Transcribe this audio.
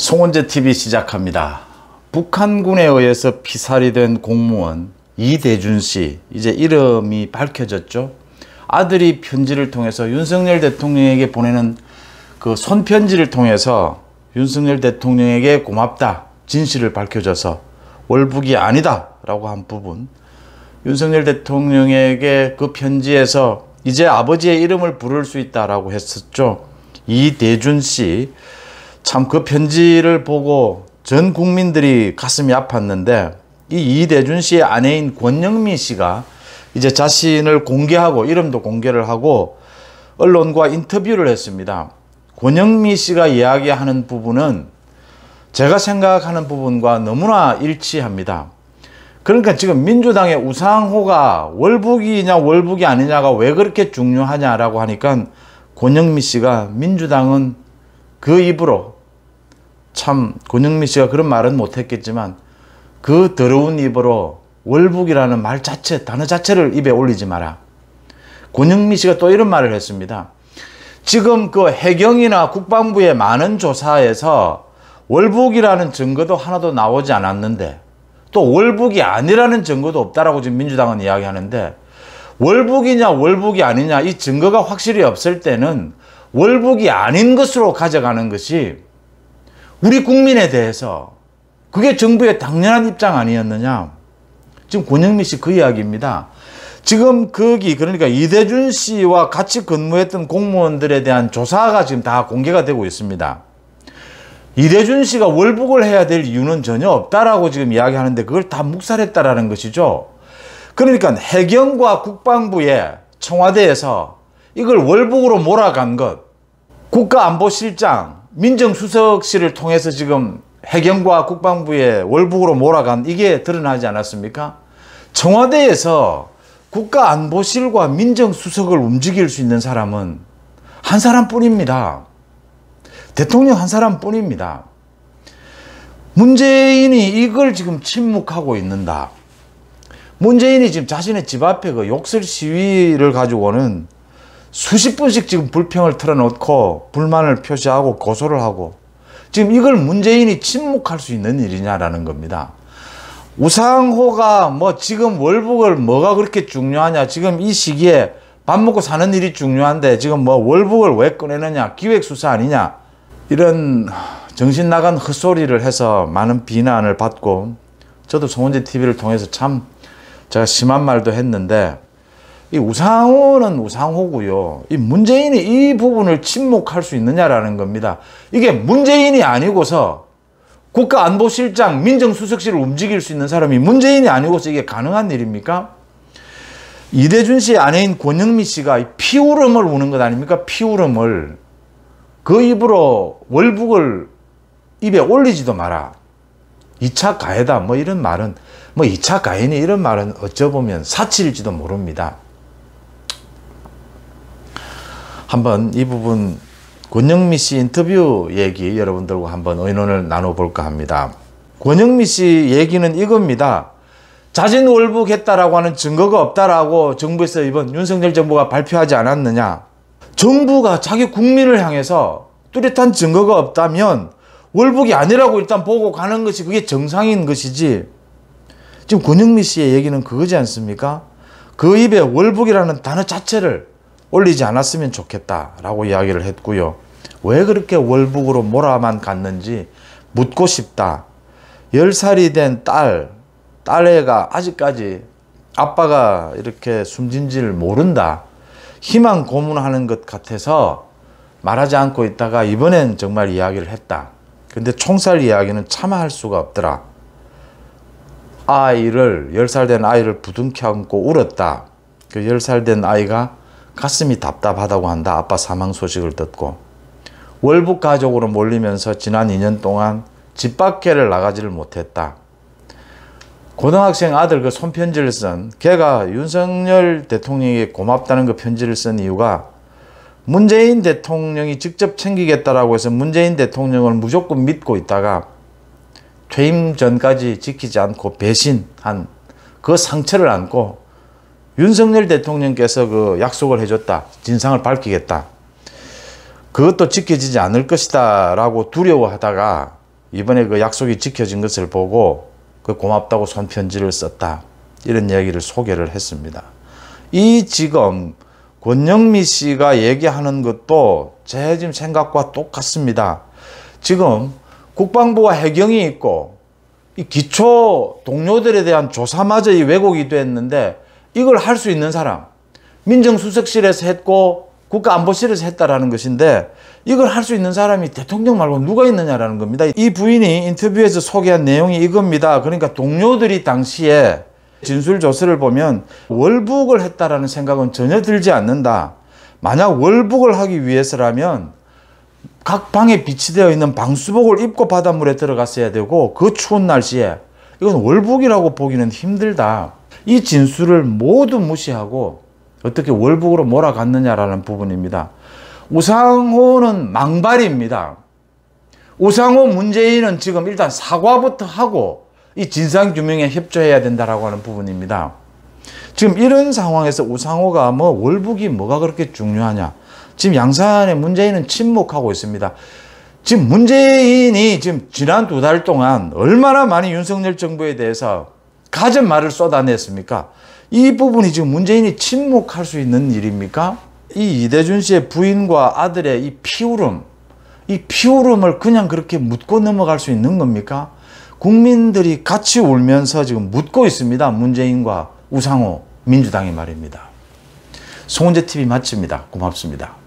송원재 TV 시작합니다. 북한군에 의해서 피살이 된 공무원 이대준 씨 이제 이름이 밝혀졌죠. 아들이 편지를 통해서 윤석열 대통령에게 보내는 그 손편지를 통해서 윤석열 대통령에게 고맙다 진실을 밝혀져서 월북이 아니다 라고 한 부분 윤석열 대통령에게 그 편지에서 이제 아버지의 이름을 부를 수 있다라고 했었죠. 이대준 씨 참그 편지를 보고 전 국민들이 가슴이 아팠는데 이 이대준 씨의 아내인 권영미 씨가 이제 자신을 공개하고 이름도 공개를 하고 언론과 인터뷰를 했습니다. 권영미 씨가 이야기하는 부분은 제가 생각하는 부분과 너무나 일치합니다. 그러니까 지금 민주당의 우상호가 월북이냐 월북이 아니냐가 왜 그렇게 중요하냐라고 하니까 권영미 씨가 민주당은 그 입으로 참 권영미 씨가 그런 말은 못했겠지만 그 더러운 입으로 월북이라는 말 자체, 단어 자체를 입에 올리지 마라. 권영미 씨가 또 이런 말을 했습니다. 지금 그 해경이나 국방부의 많은 조사에서 월북이라는 증거도 하나도 나오지 않았는데 또 월북이 아니라는 증거도 없다라고 지금 민주당은 이야기하는데 월북이냐 월북이 아니냐 이 증거가 확실히 없을 때는 월북이 아닌 것으로 가져가는 것이 우리 국민에 대해서 그게 정부의 당연한 입장 아니었느냐. 지금 권영민씨 그 이야기입니다. 지금 거기 그러니까 이대준 씨와 같이 근무했던 공무원들에 대한 조사가 지금 다 공개가 되고 있습니다. 이대준 씨가 월북을 해야 될 이유는 전혀 없다라고 지금 이야기하는데 그걸 다 묵살했다라는 것이죠. 그러니까 해경과 국방부의 청와대에서 이걸 월북으로 몰아간 것 국가안보실장 민정수석실을 통해서 지금 해경과 국방부에 월북으로 몰아간 이게 드러나지 않았습니까? 청와대에서 국가안보실과 민정수석을 움직일 수 있는 사람은 한 사람뿐입니다. 대통령 한 사람뿐입니다. 문재인이 이걸 지금 침묵하고 있는다. 문재인이 지금 자신의 집 앞에 그 욕설 시위를 가지고는 수십 분씩 지금 불평을 틀어놓고 불만을 표시하고 고소를 하고 지금 이걸 문재인이 침묵할 수 있는 일이냐라는 겁니다. 우상호가 뭐 지금 월북을 뭐가 그렇게 중요하냐 지금 이 시기에 밥 먹고 사는 일이 중요한데 지금 뭐 월북을 왜 꺼내느냐 기획수사 아니냐 이런 정신 나간 헛소리를 해서 많은 비난을 받고 저도 송원재 TV를 통해서 참 제가 심한 말도 했는데 이 우상호는 우상호고요. 이 문재인이 이 부분을 침묵할 수 있느냐라는 겁니다. 이게 문재인이 아니고서 국가안보실장, 민정수석실을 움직일 수 있는 사람이 문재인이 아니고서 이게 가능한 일입니까? 이대준 씨의 아내인 권영미 씨가 피우름을 우는 것 아닙니까? 피우름을그 입으로 월북을 입에 올리지도 마라. 2차 가해다 뭐 이런 말은 뭐 2차 가해니 이런 말은 어쩌보면 사치일지도 모릅니다. 한번 이 부분 권영미 씨 인터뷰 얘기 여러분들과 한번 의논을 나눠볼까 합니다. 권영미 씨 얘기는 이겁니다. 자진월북했다라고 하는 증거가 없다라고 정부에서 이번 윤석열 정부가 발표하지 않았느냐. 정부가 자기 국민을 향해서 뚜렷한 증거가 없다면 월북이 아니라고 일단 보고 가는 것이 그게 정상인 것이지. 지금 권영미 씨의 얘기는 그거지 않습니까? 그 입에 월북이라는 단어 자체를 올리지 않았으면 좋겠다라고 이야기를 했고요. 왜 그렇게 월북으로 몰아만 갔는지 묻고 싶다. 10살이 된 딸, 딸애가 아직까지 아빠가 이렇게 숨진지를 모른다. 희망 고문하는 것 같아서 말하지 않고 있다가 이번엔 정말 이야기를 했다. 근데 총살 이야기는 참아 할 수가 없더라. 아이를, 10살 된 아이를 부둥켜 안고 울었다. 그 10살 된 아이가 가슴이 답답하다고 한다. 아빠 사망 소식을 듣고 월북 가족으로 몰리면서 지난 2년 동안 집 밖에를 나가지를 못했다. 고등학생 아들 그 손편지를 쓴 걔가 윤석열 대통령에게 고맙다는 그 편지를 쓴 이유가 문재인 대통령이 직접 챙기겠다라고 해서 문재인 대통령을 무조건 믿고 있다가 퇴임 전까지 지키지 않고 배신한 그 상처를 안고 윤석열 대통령께서 그 약속을 해줬다. 진상을 밝히겠다. 그것도 지켜지지 않을 것이다 라고 두려워하다가 이번에 그 약속이 지켜진 것을 보고 그 고맙다고 손편지를 썼다. 이런 이야기를 소개를 했습니다. 이 지금 권영미 씨가 얘기하는 것도 제 지금 생각과 똑같습니다. 지금 국방부와 해경이 있고 이 기초 동료들에 대한 조사마저 이 왜곡이 됐는데 이걸 할 수 있는 사람 민정수석실에서 했고 국가안보실에서 했다라는 것인데 이걸 할 수 있는 사람이 대통령 말고 누가 있느냐라는 겁니다. 이 부인이 인터뷰에서 소개한 내용이 이겁니다. 그러니까 동료들이 당시에 진술 조서를 보면 월북을 했다라는 생각은 전혀 들지 않는다. 만약 월북을 하기 위해서라면 각 방에 비치되어 있는 방수복을 입고 바닷물에 들어갔어야 되고 그 추운 날씨에 이건 월북이라고 보기는 힘들다. 이 진술을 모두 무시하고 어떻게 월북으로 몰아갔느냐라는 부분입니다. 우상호는 망발입니다. 우상호 문재인은 지금 일단 사과부터 하고 이 진상규명에 협조해야 된다라고 하는 부분입니다. 지금 이런 상황에서 우상호가 뭐 월북이 뭐가 그렇게 중요하냐. 지금 양산에 문재인은 침묵하고 있습니다. 지금 문재인이 지금 지난 두 달 동안 얼마나 많이 윤석열 정부에 대해서 가진 말을 쏟아냈습니까? 이 부분이 지금 문재인이 침묵할 수 있는 일입니까? 이 이대준 씨의 부인과 아들의 이 피울음, 이 피울음을 그냥 그렇게 묻고 넘어갈 수 있는 겁니까? 국민들이 같이 울면서 지금 묻고 있습니다. 문재인과 우상호, 민주당이 말입니다. 송은재TV 마칩니다. 고맙습니다.